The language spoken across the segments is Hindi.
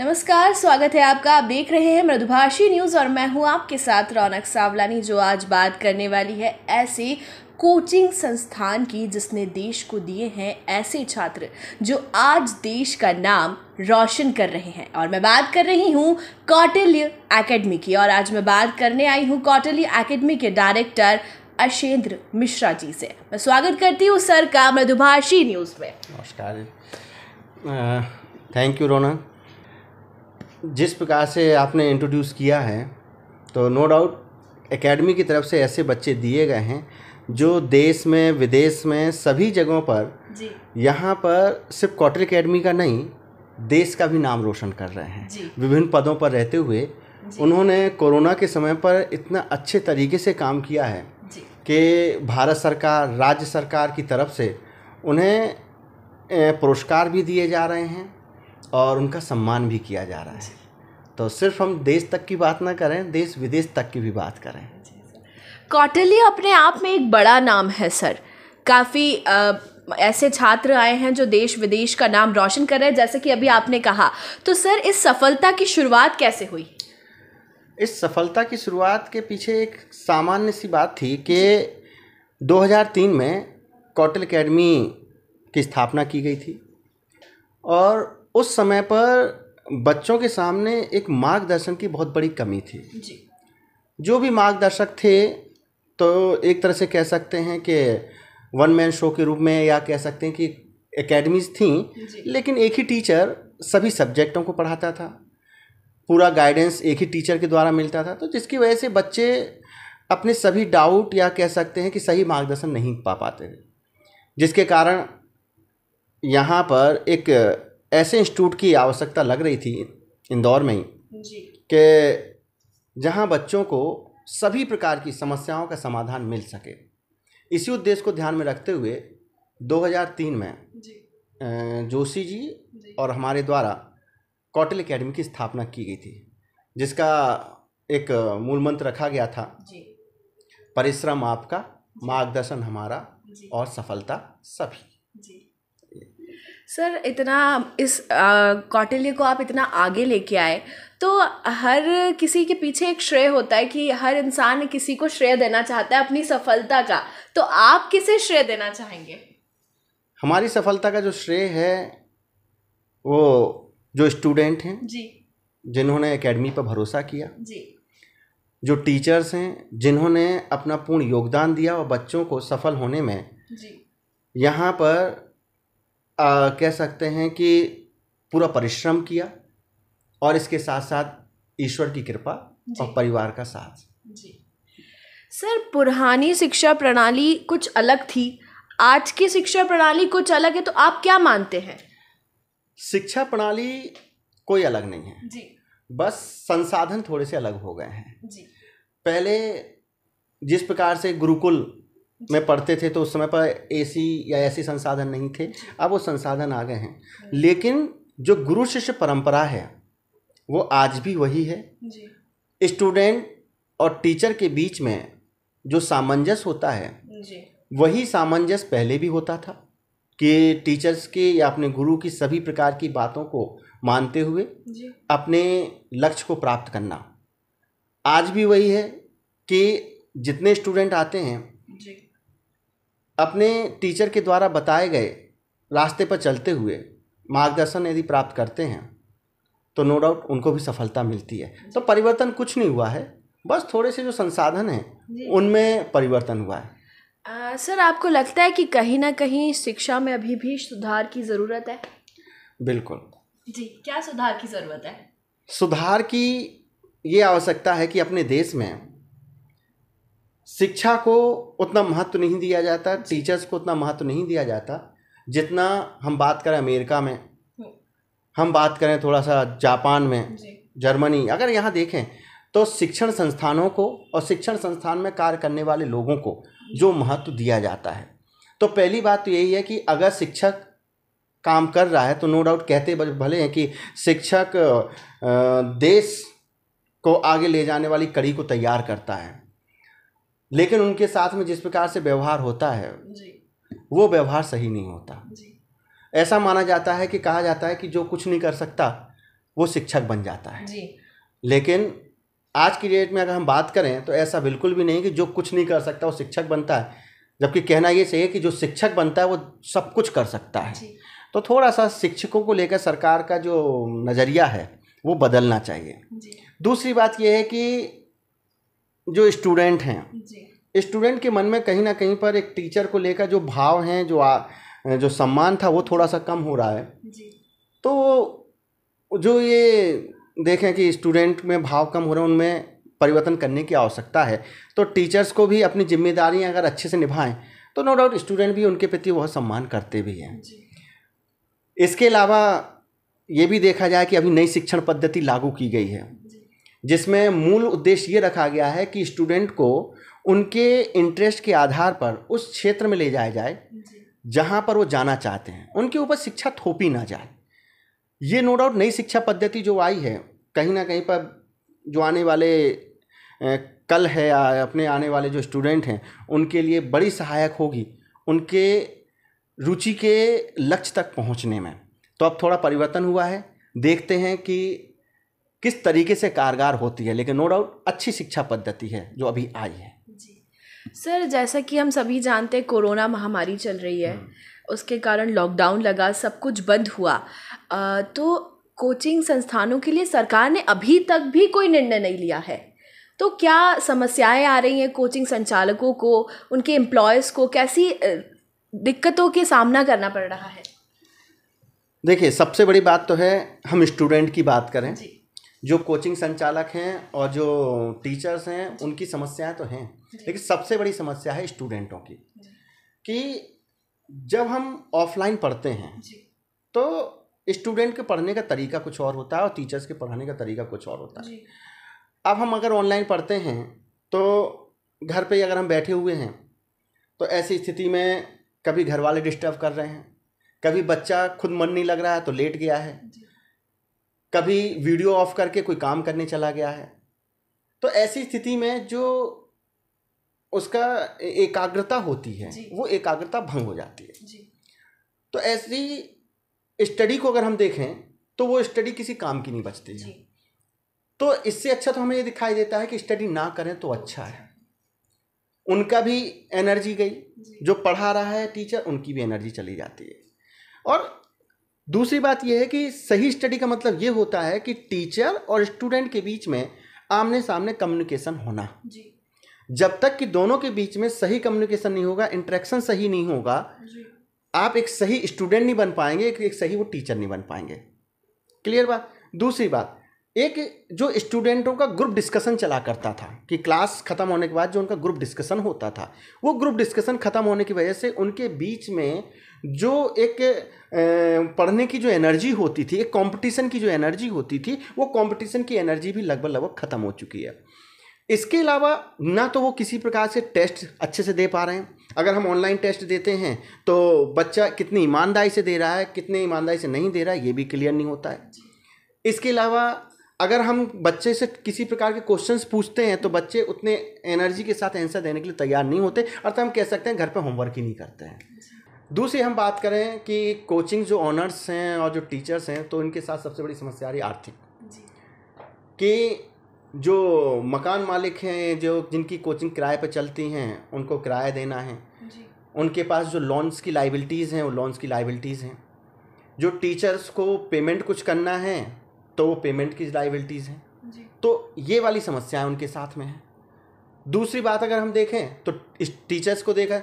नमस्कार स्वागत है आपका आप देख रहे हैं मृदुभाषी न्यूज़ और मैं हूं आपके साथ रौनक सावलानी जो आज बात करने वाली है ऐसे कोचिंग संस्थान की जिसने देश को दिए हैं ऐसे छात्र जो आज देश का नाम रोशन कर रहे हैं और मैं बात कर रही हूँ कौटिल्य एकेडमी की और आज मैं बात करने आई हूँ कौटिल्य एकेडमी के डायरेक्टर अशेंद्र मिश्रा जी से मैं स्वागत करती हूँ सर का मृदुभाषी न्यूज़ में नमस्कार थैंक यू रोना जिस प्रकार से आपने इंट्रोड्यूस किया है तो नो डाउट एकेडमी की तरफ से ऐसे बच्चे दिए गए हैं जो देश में विदेश में सभी जगहों पर यहाँ पर सिर्फ कॉटर एकेडमी का नहीं देश का भी नाम रोशन कर रहे हैं विभिन्न पदों पर रहते हुए उन्होंने कोरोना के समय पर इतना अच्छे तरीके से काम किया है के भारत सरकार राज्य सरकार की तरफ से उन्हें पुरस्कार भी दिए जा रहे हैं और उनका सम्मान भी किया जा रहा है तो सिर्फ हम देश तक की बात ना करें देश विदेश तक की भी बात करें कौटल्य अपने आप में एक बड़ा नाम है सर काफ़ी ऐसे छात्र आए हैं जो देश विदेश का नाम रोशन कर रहे हैं जैसे कि अभी आपने कहा तो सर इस सफलता की शुरुआत कैसे हुई इस सफलता की शुरुआत के पीछे एक सामान्य सी बात थी कि 2003 में कौटल एकेडमी की स्थापना की गई थी और उस समय पर बच्चों के सामने एक मार्गदर्शन की बहुत बड़ी कमी थी जी जो भी मार्गदर्शक थे तो एक तरह से कह सकते हैं कि वन मैन शो के रूप में या कह सकते हैं कि एकेडमीज थी लेकिन एक ही टीचर सभी सब्जेक्टों को पढ़ाता था पूरा गाइडेंस एक ही टीचर के द्वारा मिलता था तो जिसकी वजह से बच्चे अपने सभी डाउट या कह सकते हैं कि सही मार्गदर्शन नहीं पा पाते थे जिसके कारण यहाँ पर एक ऐसे इंस्टीट्यूट की आवश्यकता लग रही थी इंदौर में ही कि जहाँ बच्चों को सभी प्रकार की समस्याओं का समाधान मिल सके इसी उद्देश्य को ध्यान में रखते हुए 2003 में जोशी जी, जी और हमारे द्वारा कौटिल एकेडमी की स्थापना की गई थी जिसका एक मूल मंत्र रखा गया था परिश्रम आपका मार्गदर्शन हमारा और सफलता सभी सर इतना इस कौटिल्य को आप इतना आगे लेके आए तो हर किसी के पीछे एक श्रेय होता है कि हर इंसान किसी को श्रेय देना चाहता है अपनी सफलता का तो आप किसे श्रेय देना चाहेंगे हमारी सफलता का जो श्रेय है वो जो स्टूडेंट हैं जी जिन्होंने एकेडमी पर भरोसा किया जी जो टीचर्स हैं जिन्होंने अपना पूर्ण योगदान दिया और बच्चों को सफल होने में जी यहाँ पर आ, कह सकते हैं कि पूरा परिश्रम किया और इसके साथ साथ ईश्वर की कृपा और परिवार का साथ जी सर पुरानी शिक्षा प्रणाली कुछ अलग थी आज की शिक्षा प्रणाली कुछ अलग है तो आप क्या मानते हैं शिक्षा प्रणाली कोई अलग नहीं है जी बस संसाधन थोड़े से अलग हो गए हैं जी पहले जिस प्रकार से गुरुकुल में पढ़ते थे तो उस समय पर एसी या ऐसी संसाधन नहीं थे अब वो संसाधन आ गए हैं लेकिन जो गुरु शिष्य परंपरा है वो आज भी वही है स्टूडेंट और टीचर के बीच में जो सामंजस्य होता है वही सामंजस्य पहले भी होता था कि टीचर्स के या अपने गुरु की सभी प्रकार की बातों को मानते हुए अपने लक्ष्य को प्राप्त करना आज भी वही है कि जितने स्टूडेंट आते हैं अपने टीचर के द्वारा बताए गए रास्ते पर चलते हुए मार्गदर्शन यदि प्राप्त करते हैं तो नो डाउट उनको भी सफलता मिलती है तो परिवर्तन कुछ नहीं हुआ है बस थोड़े से जो संसाधन हैं उनमें परिवर्तन हुआ है आ, सर आपको लगता है कि कहीं ना कहीं शिक्षा में अभी भी सुधार की ज़रूरत है बिल्कुल जी क्या सुधार की ज़रूरत है सुधार की ये आवश्यकता है कि अपने देश में शिक्षा को उतना महत्व नहीं दिया जाता टीचर्स को उतना महत्व नहीं दिया जाता जितना हम बात करें अमेरिका में हम्म। हम बात करें थोड़ा सा जापान में जर्मनी अगर यहाँ देखें तो शिक्षण संस्थानों को और शिक्षण संस्थान में कार्य करने वाले लोगों को जो महत्व दिया जाता है तो पहली बात तो यही है कि अगर शिक्षक काम कर रहा है तो नो डाउट कहते भले हैं कि शिक्षक देश को आगे ले जाने वाली कड़ी को तैयार करता है लेकिन उनके साथ में जिस प्रकार से व्यवहार होता है वो व्यवहार सही नहीं होता ऐसा माना जाता है कि कहा जाता है कि जो कुछ नहीं कर सकता वो शिक्षक बन जाता है लेकिन आज की डेट में अगर हम बात करें तो ऐसा बिल्कुल भी नहीं कि जो कुछ नहीं कर सकता वो शिक्षक बनता है जबकि कहना ये चाहिए कि जो शिक्षक बनता है वो सब कुछ कर सकता है तो थोड़ा सा शिक्षकों को लेकर सरकार का जो नज़रिया है वो बदलना चाहिए दूसरी बात यह है कि जो स्टूडेंट हैं स्टूडेंट के मन में कहीं ना कहीं पर एक टीचर को लेकर जो भाव हैं जो आ, जो सम्मान था वो थोड़ा सा कम हो रहा है तो जो ये देखें कि स्टूडेंट में भाव कम हो रहे हैं उनमें परिवर्तन करने की आवश्यकता है तो टीचर्स को भी अपनी जिम्मेदारियाँ अगर अच्छे से निभाएं तो नो डाउट स्टूडेंट भी उनके प्रति बहुत सम्मान करते भी हैं इसके अलावा ये भी देखा जाए कि अभी नई शिक्षण पद्धति लागू की गई है जिसमें मूल उद्देश्य ये रखा गया है कि स्टूडेंट को उनके इंटरेस्ट के आधार पर उस क्षेत्र में ले जाया जाए जहाँ पर वो जाना चाहते हैं उनके ऊपर शिक्षा थोपी ना जाए ये नो डाउट नई शिक्षा पद्धति जो आई है कहीं ना कहीं पर जो आने वाले कल है या अपने आने वाले जो स्टूडेंट हैं उनके लिए बड़ी सहायक होगी उनके रुचि के लक्ष्य तक पहुंचने में तो अब थोड़ा परिवर्तन हुआ है देखते हैं कि किस तरीके से कारगर होती है लेकिन नो डाउट अच्छी शिक्षा पद्धति है जो अभी आई है जी सर जैसा कि हम सभी जानते हैं कोरोना महामारी चल रही है हम्म। उसके कारण लॉकडाउन लगा सब कुछ बंद हुआ तो कोचिंग संस्थानों के लिए सरकार ने अभी तक भी कोई निर्णय नहीं लिया है तो क्या समस्याएं आ रही हैं कोचिंग संचालकों को उनके एम्प्लॉयज़ को कैसी दिक्कतों के सामना करना पड़ रहा है देखिए सबसे बड़ी बात तो है हम स्टूडेंट की बात करें जो कोचिंग संचालक हैं और जो टीचर्स हैं उनकी समस्याएं तो हैं लेकिन सबसे बड़ी समस्या है स्टूडेंटों की कि जब हम ऑफलाइन पढ़ते हैं तो स्टूडेंट के पढ़ने का तरीका कुछ और होता है और टीचर्स के पढ़ाने का तरीका कुछ और होता है अब हम अगर ऑनलाइन पढ़ते हैं तो घर पे अगर हम बैठे हुए हैं तो ऐसी स्थिति में कभी घर वाले डिस्टर्ब कर रहे हैं कभी बच्चा खुद मन नहीं लग रहा है तो लेट गया है कभी वीडियो ऑफ करके कोई काम करने चला गया है तो ऐसी स्थिति में जो उसका एकाग्रता होती है वो एकाग्रता भंग हो जाती है तो ऐसी स्टडी को अगर हम देखें तो वो स्टडी किसी काम की नहीं बचती है तो इससे अच्छा तो हमें ये दिखाई देता है कि स्टडी ना करें तो अच्छा है उनका भी एनर्जी गई जो पढ़ा रहा है टीचर उनकी भी एनर्जी चली जाती है और दूसरी बात यह है कि सही स्टडी का मतलब ये होता है कि टीचर और स्टूडेंट के बीच में आमने सामने कम्युनिकेशन होना जी जब तक कि दोनों के बीच में सही कम्युनिकेशन नहीं होगा इंट्रैक्शन सही नहीं होगा आप एक सही स्टूडेंट नहीं बन पाएंगे एक, एक सही वो टीचर नहीं बन पाएंगे क्लियर बात दूसरी बात एक जो स्टूडेंटों का ग्रुप डिस्कशन चला करता था कि क्लास ख़त्म होने के बाद जो उनका ग्रुप डिस्कशन होता था वो ग्रुप डिस्कशन ख़त्म होने की वजह से उनके बीच में जो एक पढ़ने की जो एनर्जी होती थी एक कंपटीशन की जो एनर्जी होती थी वो कंपटीशन की एनर्जी भी लगभग लगभग ख़त्म हो चुकी है इसके अलावा ना तो वो किसी प्रकार से टेस्ट अच्छे से दे पा रहे हैं अगर हम ऑनलाइन टेस्ट देते हैं तो बच्चा कितनी ईमानदारी से दे रहा है कितने ईमानदारी से नहीं दे रहा है ये भी क्लियर नहीं होता है इसके अलावा अगर हम बच्चे से किसी प्रकार के क्वेश्चंस पूछते हैं तो बच्चे उतने एनर्जी के साथ आंसर देने के लिए तैयार नहीं होते अर्थात हम कह सकते हैं घर पर होमवर्क ही नहीं करते हैं दूसरी हम बात करें कि कोचिंग जो ऑनर्स हैं और जो टीचर्स हैं तो इनके साथ सबसे बड़ी समस्या आ रही आर्थिक कि जो मकान मालिक हैं जो जिनकी कोचिंग किराए पर चलती हैं उनको किराया देना है जी। उनके पास जो लोन्स की लाइबिलिटीज़ हैं वो लोन्स की लाइबिलिटीज़ हैं जो टीचर्स को पेमेंट कुछ करना है तो वो पेमेंट की लाइबिलिटीज़ हैं तो ये वाली समस्याएं उनके साथ में हैं दूसरी बात अगर हम देखें तो इस टीचर्स को देखा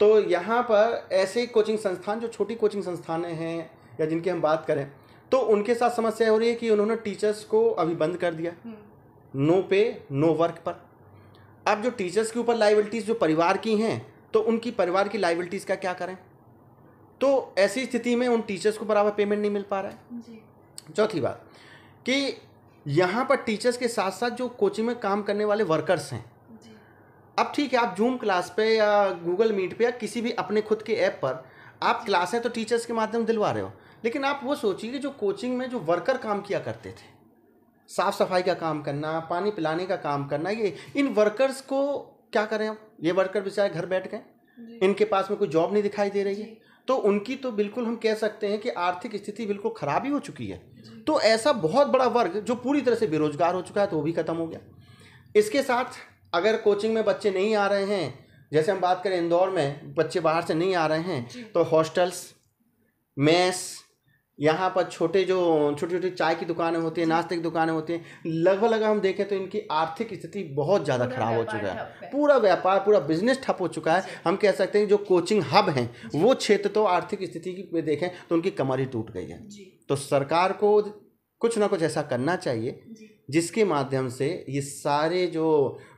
तो यहाँ पर ऐसे कोचिंग संस्थान जो छोटी कोचिंग संस्थान हैं या जिनकी हम बात करें तो उनके साथ समस्या हो रही है कि उन्होंने टीचर्स को अभी बंद कर दिया हम्म। नो पे नो वर्क पर अब जो टीचर्स के ऊपर लाइबिलिटीज़ जो परिवार की हैं तो उनकी परिवार की लाइबिलिटीज़ का क्या करें तो ऐसी स्थिति में उन टीचर्स को बराबर पेमेंट नहीं मिल पा रहा है चौथी बात कि यहाँ पर टीचर्स के साथ साथ जो कोचिंग में काम करने वाले वर्कर्स हैं अब ठीक है आप जूम क्लास पे या गूगल मीट पे या किसी भी अपने खुद के ऐप पर आप क्लासें तो टीचर्स के माध्यम दिलवा रहे हो लेकिन आप वो सोचिए कि जो कोचिंग में जो वर्कर काम किया करते थे साफ़ सफाई का काम करना पानी पिलाने का काम करना ये इन वर्कर्स को क्या करें हम ये वर्कर बेचारे घर बैठ गए इनके पास में कोई जॉब नहीं दिखाई दे रही है तो उनकी तो बिल्कुल हम कह सकते हैं कि आर्थिक स्थिति बिल्कुल ख़राब ही हो चुकी है तो ऐसा बहुत बड़ा वर्ग जो पूरी तरह से बेरोजगार हो चुका है तो वो भी ख़त्म हो गया इसके साथ अगर कोचिंग में बच्चे नहीं आ रहे हैं जैसे हम बात करें इंदौर में बच्चे बाहर से नहीं आ रहे हैं तो हॉस्टल्स मैस यहाँ पर छोटे जो छोटी छोटी चाय की दुकानें होती हैं नाश्ते की दुकानें होती हैं लगभग अगर हम देखें तो इनकी आर्थिक स्थिति बहुत ज़्यादा खराब हो चुका है पूरा व्यापार पूरा बिजनेस ठप हो चुका है हम कह सकते हैं जो कोचिंग हब हैं वो क्षेत्र तो आर्थिक स्थिति की देखें तो उनकी कमर ही टूट गई है तो सरकार को कुछ ना कुछ ऐसा करना चाहिए जिसके माध्यम से ये सारे जो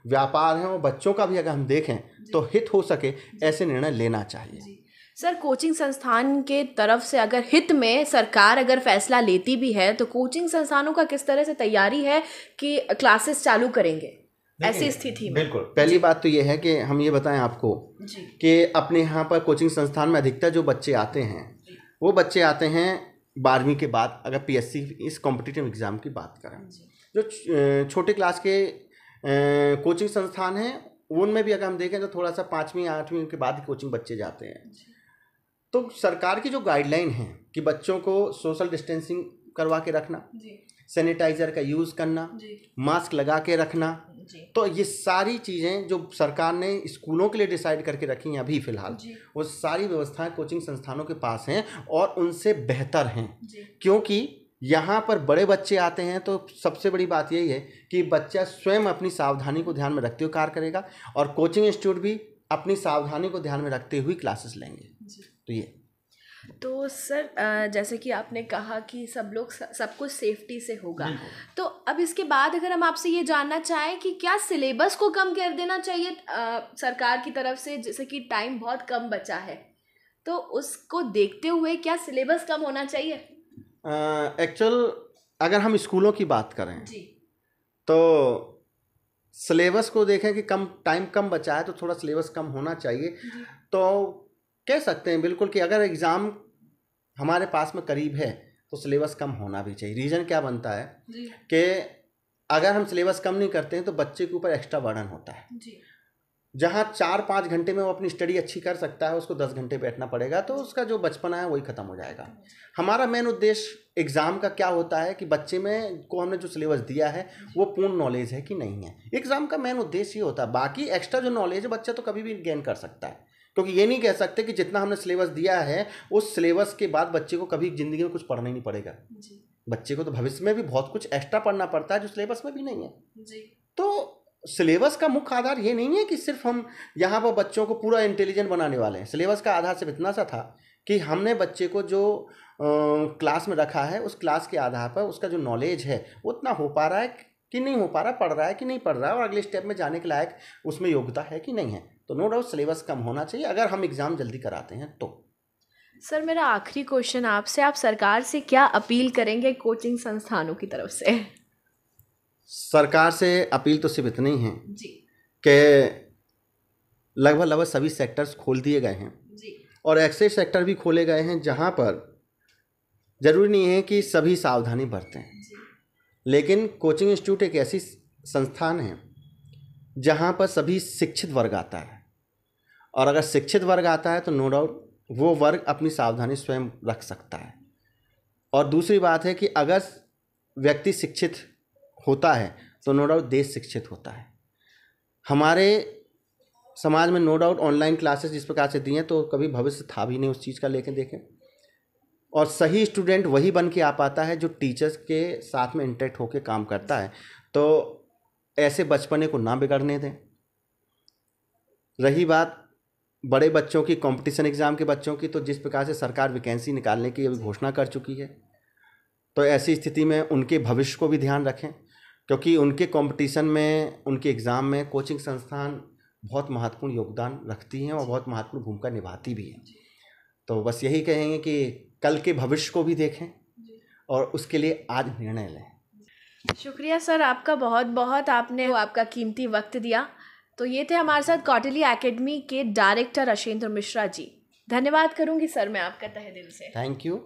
व्यापार हैं वो बच्चों का भी अगर हम देखें तो हित हो सके ऐसे निर्णय लेना चाहिए सर कोचिंग संस्थान के तरफ से अगर हित में सरकार अगर फैसला लेती भी है तो कोचिंग संस्थानों का किस तरह से तैयारी है कि क्लासेस चालू करेंगे ऐसी स्थिति में बिल्कुल पहली बात तो ये है कि हम ये बताएं आपको कि अपने यहाँ पर कोचिंग संस्थान में अधिकतर जो बच्चे आते हैं वो बच्चे आते हैं बारहवीं के बाद अगर पीएससी इस कॉम्पिटिटिव एग्ज़ाम की बात करें जो छोटे क्लास के कोचिंग संस्थान हैं उनमें भी अगर हम देखें तो थोड़ा सा पाँचवीं आठवीं के बाद कोचिंग बच्चे जाते हैं तो सरकार की जो गाइडलाइन है कि बच्चों को सोशल डिस्टेंसिंग करवा के रखना सैनिटाइजर का यूज़ करना मास्क लगा के रखना तो ये सारी चीज़ें जो सरकार ने स्कूलों के लिए डिसाइड करके रखी हैं अभी फ़िलहाल वो सारी व्यवस्थाएं कोचिंग संस्थानों के पास हैं और उनसे बेहतर हैं क्योंकि यहाँ पर बड़े बच्चे आते हैं तो सबसे बड़ी बात यही है कि बच्चा स्वयं अपनी सावधानी को ध्यान में रखते हुए कार्य करेगा और कोचिंग इंस्टीट्यूट भी अपनी सावधानी को ध्यान में रखते हुए क्लासेस लेंगे तो ये तो सर जैसे कि आपने कहा कि सब लोग सब कुछ सेफ्टी से होगा तो अब इसके बाद अगर हम आपसे ये जानना चाहें कि क्या सिलेबस को कम कर देना चाहिए सरकार की तरफ से जैसे कि टाइम बहुत कम बचा है तो उसको देखते हुए क्या सिलेबस कम होना चाहिए एक्चुअल अगर हम स्कूलों की बात करें जी तो सिलेबस को देखें कि कम टाइम कम बचा है तो थोड़ा सिलेबस कम होना चाहिए तो कह सकते हैं बिल्कुल कि अगर एग्ज़ाम हमारे पास में करीब है तो सिलेबस कम होना भी चाहिए रीज़न क्या बनता है कि अगर हम सिलेबस कम नहीं करते हैं तो बच्चे के ऊपर एक्स्ट्रा बर्डन होता है जहाँ चार पाँच घंटे में वो अपनी स्टडी अच्छी कर सकता है उसको दस घंटे बैठना पड़ेगा तो उसका जो बचपना है वही ख़त्म हो जाएगा हमारा मेन उद्देश्य एग्ज़ाम का क्या होता है कि बच्चे में को हमने जो सिलेबस दिया है वो पूर्ण नॉलेज है कि नहीं है एग्ज़ाम का मेन उद्देश्य ये होता है बाकी एक्स्ट्रा जो नॉलेज है बच्चा तो कभी भी गेन कर सकता है क्योंकि ये नहीं कह सकते कि जितना हमने सिलेबस दिया है उस सिलेबस के बाद बच्चे को कभी ज़िंदगी में कुछ पढ़ना ही नहीं पड़ेगा बच्चे को तो भविष्य में भी बहुत कुछ एक्स्ट्रा पढ़ना पड़ता है जो सिलेबस में भी नहीं है जी तो सिलेबस का मुख्य आधार ये नहीं है कि सिर्फ हम यहाँ पर बच्चों को पूरा इंटेलिजेंट बनाने वाले हैं सिलेबस का आधार सिर्फ इतना सा था कि हमने बच्चे को जो क्लास में रखा है उस क्लास के आधार पर उसका जो नॉलेज है उतना हो पा रहा है कि नहीं हो पा रहा पढ़ रहा है कि नहीं पढ़ रहा है और अगले स्टेप में जाने के लायक उसमें योग्यता है कि नहीं है तो नो डाउट सिलेबस कम होना चाहिए अगर हम एग्ज़ाम जल्दी कराते हैं तो सर मेरा आखिरी क्वेश्चन आपसे आप सरकार से क्या अपील करेंगे कोचिंग संस्थानों की तरफ से सरकार से अपील तो सिर्फ इतनी है कि लगभग लगभग सभी सेक्टर्स खोल दिए गए हैं और ऐसे सेक्टर भी खोले गए हैं जहाँ पर ज़रूरी नहीं है कि सभी सावधानी बरतें लेकिन कोचिंग इंस्टीट्यूट एक ऐसी संस्थान है जहाँ पर सभी शिक्षित वर्ग आता है और अगर शिक्षित वर्ग आता है तो नो डाउट वो वर्ग अपनी सावधानी स्वयं रख सकता है और दूसरी बात है कि अगर व्यक्ति शिक्षित होता है तो नो डाउट देश शिक्षित होता है हमारे समाज में नो डाउट ऑनलाइन क्लासेस जिस प्रकार से दी हैं तो कभी भविष्य था भी नहीं उस चीज़ का लेकिन देखें और सही स्टूडेंट वही बन के आ पाता है जो टीचर्स के साथ में इंटरेक्ट होकर काम करता है तो ऐसे बचपने को ना बिगड़ने दें रही बात बड़े बच्चों की कंपटीशन एग्ज़ाम के बच्चों की तो जिस प्रकार से सरकार वैकेंसी निकालने की अभी घोषणा कर चुकी है तो ऐसी स्थिति में उनके भविष्य को भी ध्यान रखें क्योंकि उनके कंपटीशन में उनके एग्ज़ाम में कोचिंग संस्थान बहुत महत्वपूर्ण योगदान रखती हैं और बहुत महत्वपूर्ण भूमिका निभाती भी हैं तो बस यही कहेंगे कि कल के भविष्य को भी देखें और उसके लिए आज निर्णय लें शुक्रिया सर आपका बहुत बहुत आपने आपका कीमती वक्त दिया तो ये थे हमारे साथ कौटिली एकेडमी के डायरेक्टर अशेंद्र मिश्रा जी धन्यवाद करूंगी सर मैं आपका तहे दिल से थैंक यू